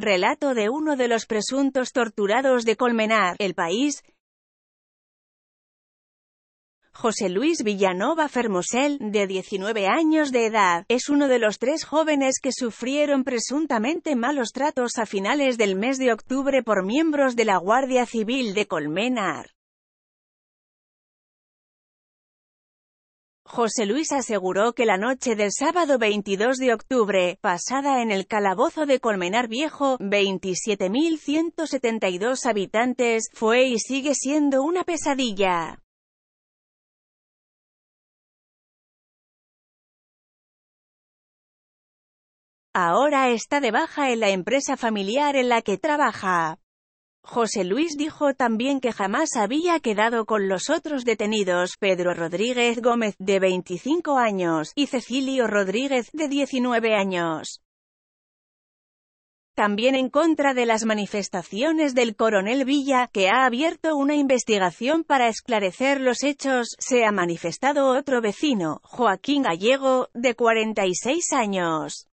Relato de uno de los presuntos torturados de Colmenar, El País. José Luis Villanova Fermosel, de 19 años de edad, es uno de los tres jóvenes que sufrieron presuntamente malos tratos a finales del mes de octubre por miembros de la Guardia Civil de Colmenar. José Luis aseguró que la noche del sábado 22 de octubre, pasada en el calabozo de Colmenar Viejo, 27.172 habitantes, fue y sigue siendo una pesadilla. Ahora está de baja en la empresa familiar en la que trabaja. José Luis dijo también que jamás había quedado con los otros detenidos, Pedro Rodríguez Gómez, de 25 años, y Cecilio Rodríguez, de 19 años. También en contra de las manifestaciones del coronel Villa, que ha abierto una investigación para esclarecer los hechos, se ha manifestado otro vecino, Joaquín Gallego, de 46 años.